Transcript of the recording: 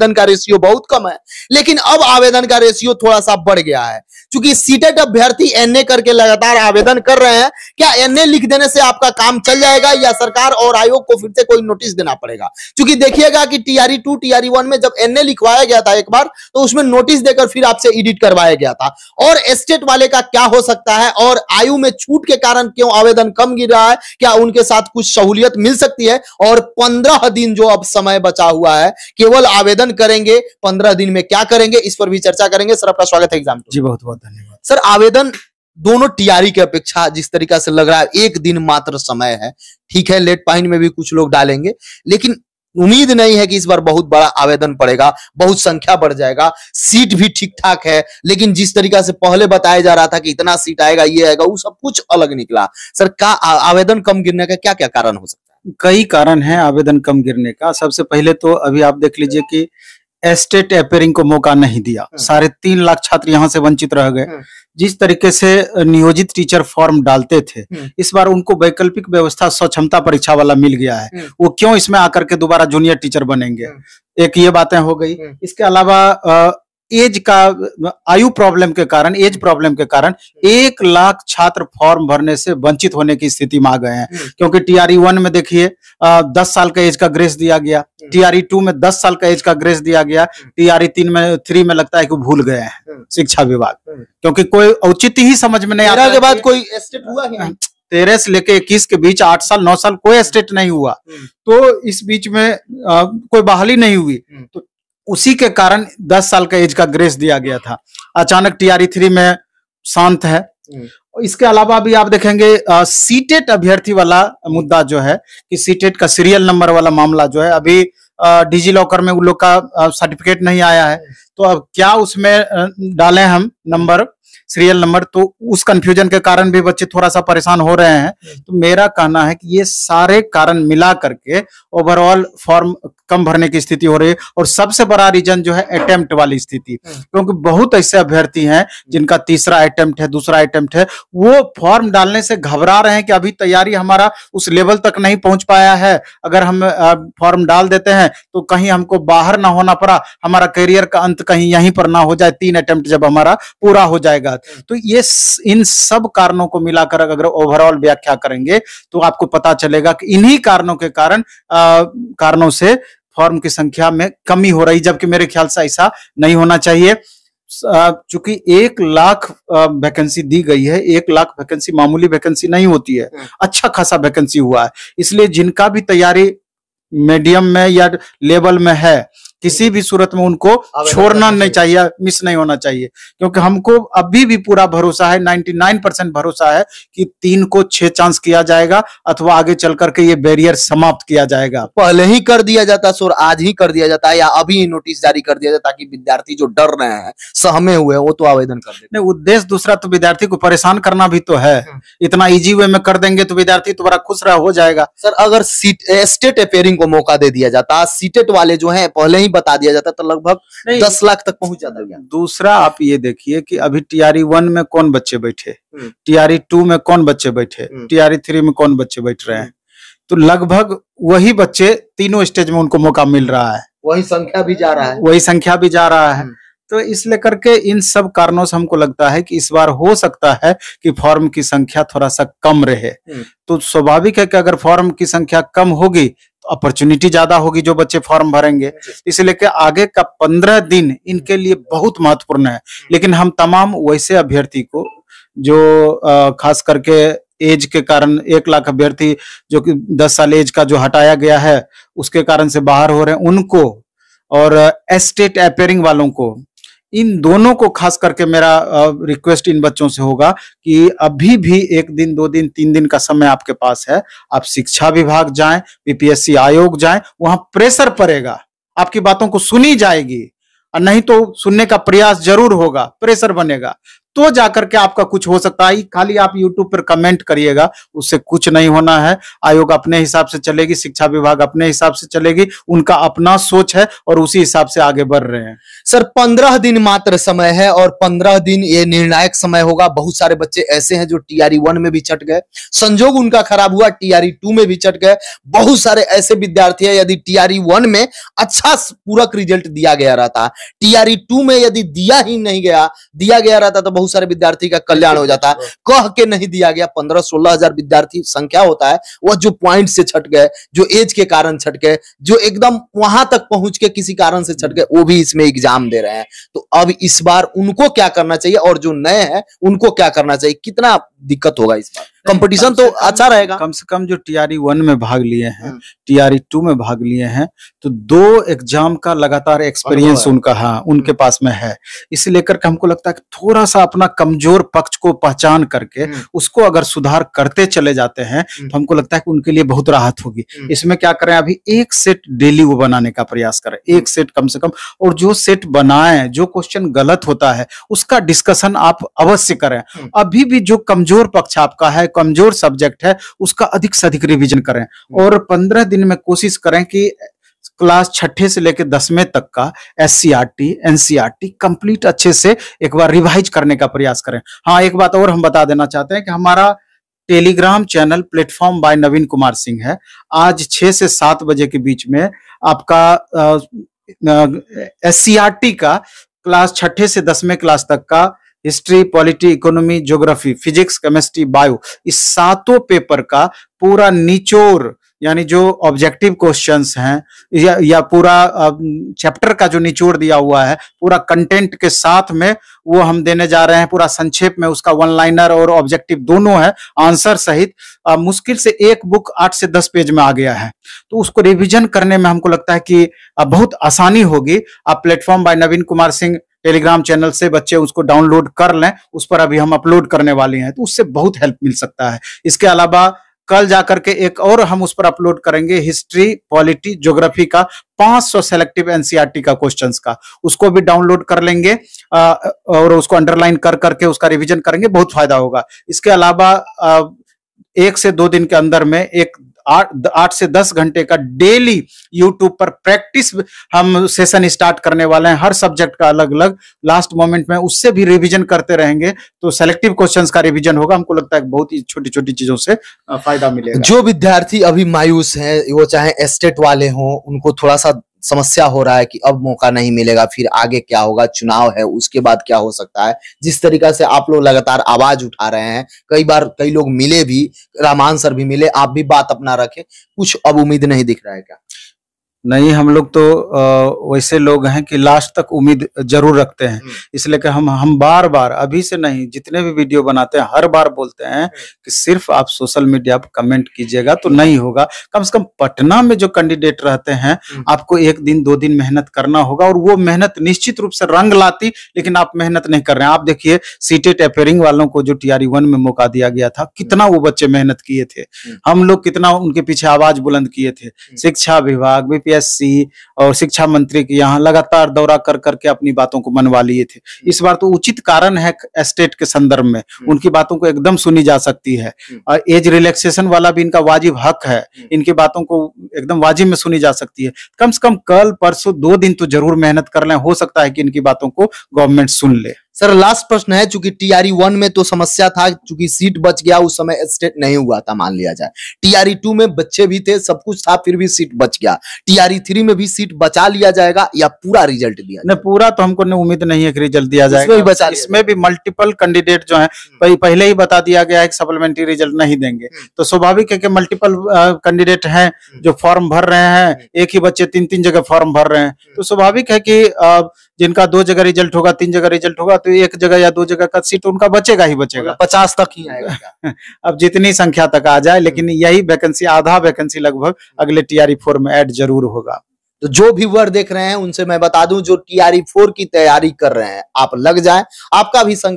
आवेदन का रेशियो बहुत कम है लेकिन अब आवेदन का रेशियो थोड़ा सा बढ़ गया है क्योंकि सीटेट e अभ्यर्थी एनए करके लगातार आवेदन कर रहे हैं क्या एनए लिख देने से आपका काम चल जाएगा या सरकार और आयोग को फिर से कोई नोटिस देना पड़ेगा क्योंकि देखिएगा कि टीआरई टू टीआरई वन में जब एनए लिखवाया गया था एक बार तो उसमें नोटिस देकर फिर आपसे एडिट करवाया गया था और एस्टेट वाले का क्या हो सकता है और आयु में छूट के कारण क्यों आवेदन कम गिर रहा है क्या उनके साथ कुछ सहूलियत मिल सकती है और पंद्रह दिन जो अब समय बचा हुआ है केवल आवेदन संशोधन करेंगे पंद्रह दिन में क्या करेंगे इस पर भी चर्चा करेंगे सर आपका स्वागत है एग्जाम जी बहुत बहुत धन्यवाद सर आवेदन दोनों टीआरई की अपेक्षा जिस तरीका से लग रहा है एक दिन मात्र समय है ठीक है लेट पाइन में भी कुछ लोग डालेंगे लेकिन उम्मीद नहीं है कि इस बार बहुत बड़ा आवेदन पड़ेगा बहुत संख्या बढ़ जाएगा सीट भी ठीक ठाक है लेकिन जिस तरीका से पहले बताया जा रहा था कि इतना सीट आएगा ये आएगा वो सब कुछ अलग निकला सर का आवेदन कम गिरने का क्या क्या कारण हो सकता कई कारण हैं आवेदन कम गिरने का सबसे पहले तो अभी आप देख लीजिए कि एस्टेट अपेयरिंग को मौका नहीं दिया हाँ। साढ़े तीन लाख छात्र यहाँ से वंचित रह गए हाँ। जिस तरीके से नियोजित टीचर फॉर्म डालते थे हाँ। इस बार उनको वैकल्पिक व्यवस्था सक्षमता परीक्षा वाला मिल गया है वो क्यों इसमें आकर के दोबारा जूनियर टीचर बनेंगे एक ये बातें हो गई इसके अलावा एज का आयु प्रॉब्लम के कारण एज प्रॉब्लम के कारण एक लाख छात्र फॉर्म भरने से वंचित होने की स्थिति में आ गए हैं हम्म। क्योंकि टीआरई वन e में देखिए दस साल का एज का ग्रेस दिया गया टीआरई हम्म। टू e में दस साल का एज का ग्रेस दिया गया टीआरई हम्म। e तीन में थ्री में लगता है कि भूल गए हैं शिक्षा विभाग क्योंकि कोई औचित्य ही समझ में नहीं आता के बाद कोई हुआ तेरह से लेके इक्कीस के बीच आठ साल नौ साल कोई स्टेट नहीं हुआ तो इस बीच में आ, कोई बहाली नहीं हुई तो उसी के कारण दस साल का एज का ग्रेस दिया गया था अचानक टीआरई थ्री में शांत है हम्म। इसके अलावा भी आप देखेंगे सीटेट e अभ्यर्थी वाला मुद्दा जो है कि सीटेट e का सीरियल नंबर वाला मामला जो है अभी डिजी लॉकर में उन लोग का सर्टिफिकेट नहीं आया है तो अब क्या उसमें डालें हम नंबर सीरियल नंबर तो उस कंफ्यूजन के कारण भी बच्चे थोड़ा सा परेशान हो रहे हैं हम्म। तो मेरा कहना है कि ये सारे कारण मिला करके ओवरऑल फॉर्म कम भरने की स्थिति हो रही है और सबसे बड़ा रीजन जो है अटेम्प्ट वाली स्थिति हम्म। क्योंकि बहुत ऐसे अभ्यर्थी हैं जिनका तीसरा अटेम्प्ट है दूसरा अटेम्प्ट है वो फॉर्म डालने से घबरा रहे हैं कि अभी तैयारी हमारा उस लेवल तक नहीं पहुंच पाया है अगर हम फॉर्म डाल देते हैं तो कहीं हमको बाहर ना होना पड़ा हमारा करियर का अंत कहीं यहीं पर ना हो जाए तीन अटेम्प्ट जब हमारा पूरा हो जाएगा जाएगा तो ये इन सब कारणों को मिलाकर अगर ओवरऑल व्याख्या करेंगे तो आपको पता चलेगा कि इन्हीं कारणों के कारण कारणों से फॉर्म की संख्या में कमी हो रही जबकि मेरे ख्याल से ऐसा नहीं होना चाहिए चूंकि एक लाख वैकेंसी दी गई है एक लाख वैकेंसी मामूली वैकेंसी नहीं होती है हम्म। अच्छा खासा वैकेंसी हुआ है इसलिए जिनका भी तैयारी मीडियम में या लेवल में है किसी भी सूरत में उनको छोड़ना नहीं चाहिए मिस नहीं होना चाहिए क्योंकि हमको अभी भी पूरा भरोसा है 99 परसेंट भरोसा है कि तीन को छह चांस किया जाएगा अथवा आगे चल करके ये बैरियर समाप्त किया जाएगा पहले ही कर दिया जाता सो आज ही कर दिया जाता है या अभी नोटिस जारी कर दिया जाता ताकि विद्यार्थी जो डर रहे हैं सहमे हुए हैं वो तो आवेदन कर नहीं उद्देश्य दूसरा तो विद्यार्थी को परेशान करना भी तो है हम्म। इतना इजी वे में कर देंगे तो विद्यार्थी तो बड़ा खुश रहा हो जाएगा सर अगर सीट स्टेट अपेयरिंग को मौका दे दिया जाता सीटेट वाले जो है पहले ही नहीं बता दिया जाता तो लगभग दस लाख तक पहुंच जाता गया दूसरा आप ये देखिए कि अभी टीआरई वन में कौन बच्चे बैठे हम्म। टीआरई टू में कौन बच्चे बैठे हम्म। टीआरई थ्री में कौन बच्चे बैठ रहे हैं तो लगभग वही बच्चे तीनों स्टेज में उनको मौका मिल रहा है वही संख्या भी जा रहा है वही संख्या भी जा रहा है हम्म। तो इस लेकर के इन सब कारणों से हमको लगता है कि इस बार हो सकता है कि फॉर्म की संख्या थोड़ा सा कम रहे तो स्वाभाविक है कि अगर फॉर्म की संख्या कम होगी अपॉर्चुनिटी ज्यादा होगी जो बच्चे फॉर्म भरेंगे इसलिए कि आगे का पंद्रह दिन इनके लिए बहुत महत्वपूर्ण है हम्म। लेकिन हम तमाम वैसे अभ्यर्थी को जो खास करके एज के कारण एक लाख अभ्यर्थी जो कि दस साल एज का जो हटाया गया है उसके कारण से बाहर हो रहे हैं उनको और एस्टेट अपेयरिंग वालों को इन दोनों को खास करके मेरा रिक्वेस्ट इन बच्चों से होगा कि अभी भी एक दिन दो दिन तीन दिन का समय आपके पास है आप शिक्षा विभाग जाएं बीपीएससी आयोग जाएं वहां प्रेशर पड़ेगा आपकी बातों को सुनी जाएगी और नहीं तो सुनने का प्रयास जरूर होगा प्रेशर बनेगा तो जाकर के आपका कुछ हो सकता है खाली आप यूट्यूब पर कमेंट करिएगा उससे कुछ नहीं होना है आयोग अपने हिसाब से चलेगी शिक्षा विभाग अपने हिसाब से चलेगी उनका अपना सोच है और उसी हिसाब से आगे बढ़ रहे हैं सर पंद्रह दिन मात्र समय है और पंद्रह दिन ये निर्णायक समय होगा बहुत सारे बच्चे ऐसे हैं जो टीआरई वन e में भी चट गए संजोग उनका खराब हुआ टीआरई टू e में भी चट गए बहुत सारे ऐसे विद्यार्थी है यदि टीआरई वन e में अच्छा पूरक रिजल्ट दिया गया रहता टीआरई टू में यदि दिया ही नहीं गया दिया गया रहता तो बहुत सारे विद्यार्थी का कल्याण हो जाता है हाँ। कह के नहीं दिया गया पंद्रह सोलह हजार विद्यार्थी संख्या होता है वह जो पॉइंट से छट गए जो एज के कारण छट गए जो एकदम वहां तक पहुंच के किसी कारण से छट गए वो भी इसमें एग्जाम दे रहे हैं तो अब इस बार उनको क्या करना चाहिए और जो नए हैं उनको क्या करना चाहिए कितना दिक्कत होगा इस बार कंपटीशन तो अच्छा रहेगा कम से कम जो टीआरई वन e में भाग लिए हैं टीआरई हाँ। टू e में भाग लिए हैं तो दो एग्जाम का लगातार एक्सपीरियंस उनका हाँ उनके हम्म। पास में है इसे लेकर के हमको लगता है कि थोड़ा सा अपना कमजोर पक्ष को पहचान करके हम्म। उसको अगर सुधार करते चले जाते हैं हम्म। तो हमको लगता है कि उनके लिए बहुत राहत होगी इसमें क्या करें अभी एक सेट डेली वो बनाने का प्रयास करें एक सेट कम से कम और जो सेट बनाए जो क्वेश्चन गलत होता है उसका डिस्कशन आप अवश्य करें अभी भी जो कमजोर पक्ष आपका है कमजोर सब्जेक्ट है उसका अधिक से अधिक रिविजन करें और पंद्रह दिन में कोशिश करें कि क्लास छठे से लेकर दसवें तक का S C R T N C R T complete अच्छे से एक बार रिवाइज करने का प्रयास करें हाँ एक बात और हम बता देना चाहते हैं कि हमारा Telegram channel platform by Naveen Kumar Singh है आज छह से सात बजे के बीच में आपका एस सी आर टी का क्लास छठे से दसवें क्लास तक का history polity economy geography physics chemistry bio इस सातों पेपर का पूरा निचोर यानी जो ऑब्जेक्टिव क्वेश्चंस हैं या, या पूरा चैप्टर का जो निचोड़ दिया हुआ है पूरा कंटेंट के साथ में वो हम देने जा रहे हैं पूरा संक्षेप में उसका वन लाइनर और ऑब्जेक्टिव दोनों है आंसर सहित मुश्किल से एक बुक आठ से दस पेज में आ गया है तो उसको रिविजन करने में हमको लगता है कि बहुत आसानी होगी आप platform by Naveen Kumar Singh Telegram channel से बच्चे उसको डाउनलोड कर लें उस पर अभी हम अपलोड करने वाले हैं तो उससे बहुत हेल्प मिल सकता है इसके अलावा कल जाकर के एक और हम उस पर अपलोड करेंगे हिस्ट्री पॉलिटी ज्योग्राफी का 500 सौ सेलेक्टिव एनसीआरटी का क्वेश्चंस का उसको भी डाउनलोड कर लेंगे और उसको अंडरलाइन कर करके उसका रिवीजन करेंगे बहुत फायदा होगा इसके अलावा एक से दो दिन के अंदर में एक आठ से दस घंटे का डेली यूट्यूब पर प्रैक्टिस हम सेशन स्टार्ट करने वाले हैं हर सब्जेक्ट का अलग अलग लास्ट मोमेंट में उससे भी रिविजन करते रहेंगे तो सेलेक्टिव क्वेश्चन का रिविजन होगा हमको लगता है बहुत ही छोटी छोटी चीजों से फायदा मिलेगा जो विद्यार्थी अभी मायूस है वो चाहे एस्टेट वाले हों उनको थोड़ा सा समस्या हो रहा है कि अब मौका नहीं मिलेगा फिर आगे क्या होगा चुनाव है उसके बाद क्या हो सकता है जिस तरीका से आप लोग लगातार आवाज उठा रहे हैं कई बार कई लोग मिले भी रामान सर भी मिले आप भी बात अपना रखे कुछ अब उम्मीद नहीं दिख रहा है क्या नहीं हम लोग तो वैसे लोग हैं कि लास्ट तक उम्मीद जरूर रखते हैं हम्म। इसलिए कि हम हम बार बार अभी से नहीं जितने भी वीडियो बनाते हैं हर बार बोलते हैं हम्म। कि सिर्फ आप सोशल मीडिया पर कमेंट कीजिएगा तो नहीं होगा कम से कम पटना में जो कैंडिडेट रहते हैं हम्म। आपको एक दिन दो दिन मेहनत करना होगा और वो मेहनत निश्चित रूप से रंग लाती लेकिन आप मेहनत नहीं कर रहे हैं आप देखिए सीटेट अपेयरिंग वालों को जो टी वन e में मौका दिया गया था कितना वो बच्चे मेहनत किए थे हम लोग कितना उनके पीछे आवाज बुलंद किए थे शिक्षा विभाग बीपीएस सीएससी और शिक्षा मंत्री के यहाँ लगातार दौरा कर करके अपनी बातों को मनवा लिए थे हम्म। इस बार तो उचित कारण है स्टेट के संदर्भ में हम्म। उनकी बातों को एकदम सुनी जा सकती है हम्म। और एज रिलैक्सेशन वाला भी इनका वाजिब हक है इनकी बातों को एकदम वाजिब में सुनी जा सकती है कम से कम कल परसों दो दिन तो जरूर मेहनत कर ले हो सकता है कि इनकी बातों को गवर्नमेंट सुन ले सर लास्ट प्रश्न है चूंकि टीआरई वन e में तो समस्या था चूंकि सीट बच गया उस समय स्टेट नहीं हुआ था मान लिया जाए टीआरई टू e में बच्चे भी थे सब कुछ था फिर भी सीट बच गया टीआरई थ्री e में भी सीट बचा लिया जाएगा या पूरा रिजल्ट दिया नहीं पूरा तो हमको उम्मीद नहीं है कि रिजल्ट दिया जाएगा इसमें भी बचा इसमें भी मल्टीपल कैंडिडेट जो है हम्म। पहले ही बता दिया गया है सप्लीमेंट्री रिजल्ट नहीं देंगे हम्म। तो स्वाभाविक है कि मल्टीपल कैंडिडेट है जो फॉर्म भर रहे हैं हम्म। एक ही बच्चे तीन तीन जगह फॉर्म भर रहे हैं तो स्वाभाविक है की जिनका दो जगह रिजल्ट होगा तीन जगह रिजल्ट होगा तो एक जगह या दो जगह का सीट उनका बचेगा ही बचेगा मतलब पचास तक ही आएगा अब जितनी संख्या तक आ जाए लेकिन हम्म। यही वैकेंसी आधा वैकेंसी लगभग अगले टीआरई फोर e में एड जरूर होगा तो जो भी वर्ड देख रहे हैं उनसे मैं बता दूं जो टीआरई फोर e की तैयारी कर रहे हैं आप लग जाए आपका भी संख्या